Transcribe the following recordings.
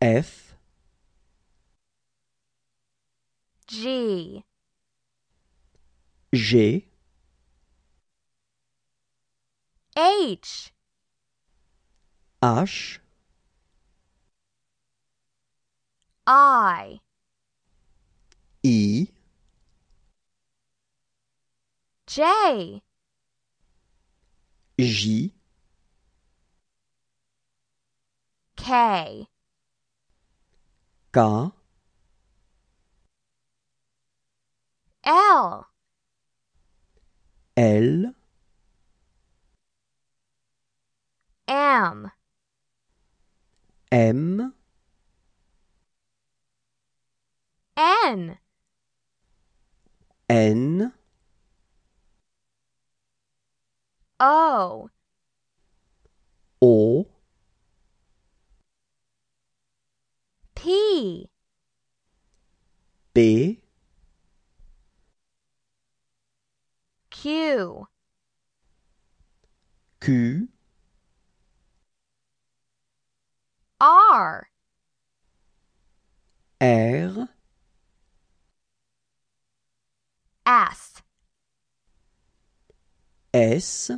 F G G H H I E J J K ka? L. L. M. M. N. N. O. O. B B Q Q R R S S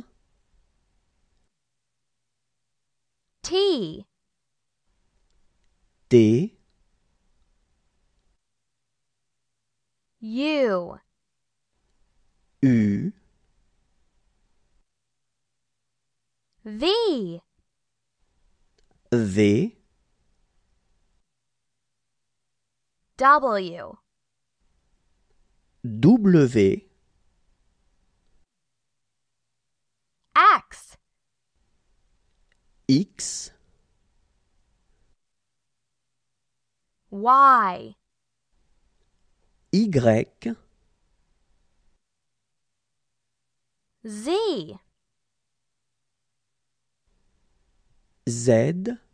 T D U U V V W W X X Y Y Z Z